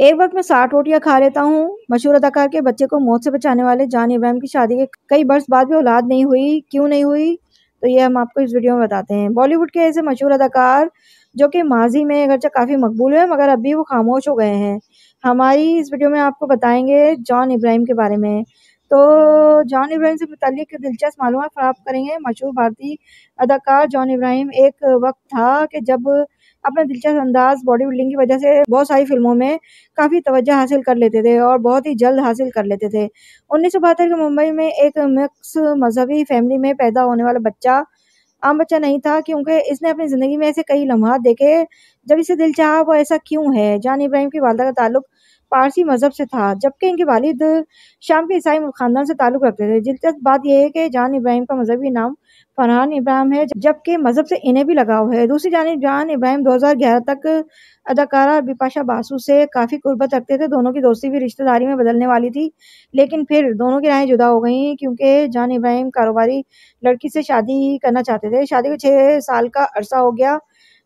एक वक्त मैं साठ रोटियां खा लेता हूँ मशहूर अदाकार के बच्चे को मौत से बचाने वाले जान इब्राहिम की शादी के कई बर्स बाद भी औलाद नहीं हुई क्यों नहीं हुई तो ये हम आपको इस वीडियो में बताते हैं बॉलीवुड के ऐसे मशहूर अदाकार जो कि माजी में अगरचे काफ़ी मकबूल हुए मगर अभी वो खामोश हो गए हैं हमारी इस वीडियो में आपको बताएंगे जॉन इब्राहिम के बारे में तो जॉन इब्राहिम से मुतल दिलचस्प मालूम फराब करेंगे मशहूर भारतीय अदाकार जॉन इब्राहिम एक वक्त था कि जब अपने दिलचस्प अंदाज बॉडी बिल्डिंग की वजह से बहुत सारी फिल्मों में काफ़ी तवज्जो हासिल कर लेते थे और बहुत ही जल्द हासिल कर लेते थे उन्नीस सौ बहत्तर के मुंबई में एक मिक्स मजहबी फैमिली में पैदा होने वाला बच्चा आम बच्चा नहीं था क्योंकि इसने अपनी ज़िंदगी में ऐसे कई लम्हा देखे जब इसे दिल चाह वो ऐसा क्यों है जान इब्राहिम की वालदा का ताल्लुक पारसी मज़हब से था जबकि इनके वालिद शाम के ईसाई ख़ानदान से ताल्लुक़ रखते थे दिलचस्प बात यह है कि जान इब्राहिम का मजहबी नाम फरहान इब्राहिम है जबकि मज़हब से इन्हें भी लगाव है दूसरी जानब जान इब्राहिम 2011 तक अदाकारा बिपाशा बासु से काफ़ी कुर्बत रखते थे दोनों की दोस्ती भी रिश्तेदारी में बदलने वाली थी लेकिन फिर दोनों की राहें जुदा हो गई क्योंकि जान इब्राहिम कारोबारी लड़की से शादी करना चाहते थे थे शादी को छः साल का अरसा हो गया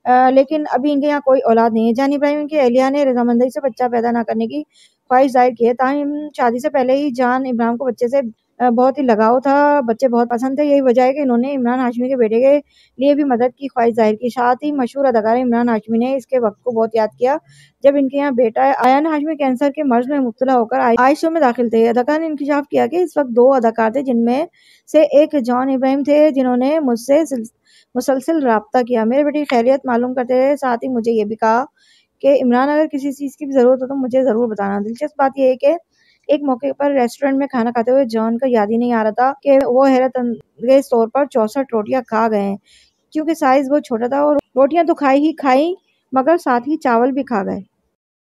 आ, लेकिन अभी इनके यहाँ कोई औलाद नहीं है जान इब्राहिम की एहलिया ने रजामंदी से बच्चा पैदा ना करने की ख्वाहिश जाहिर की है ताहम शादी से पहले ही जान इब्राहिम को बच्चे से बहुत ही लगाव था बच्चे बहुत पसंद थे यही वजह है कि इन्होंने इमरान हाशमी के बेटे के लिए भी मदद की ख्वाहिश जाहिर की साथ ही मशहूर अदाकार इमरान हाशमी ने इसके वक्त को बहुत याद किया जब इनके यहाँ बेटा आयान हाशमी कैंसर के मर्ज में मुबतला होकर आईसीयू में दाखिल थे अदाकार ने इंकशाफ किया कि इस वक्त दो अदाकार थे जिनमें से एक जॉन इब्राहिम थे जिन्होंने मुझसे मुसलसिल रबता किया मेरे बेटे की खैरियत मालूम करते रहे साथ ही मुझे ये भी कहा कि इमरान अगर किसी चीज़ की भी ज़रूरत हो तो मुझे ज़रूर बताना दिलचस्प बात यह है कि एक मौके पर रेस्टोरेंट में खाना खाते हुए जॉन का याद ही नहीं आ रहा था कि वो हैरत अंगेज तौर पर चौसठ रोटियां खा गए क्योंकि साइज बहुत छोटा था और रोटियां तो खाई ही खाई मगर साथ ही चावल भी खा गए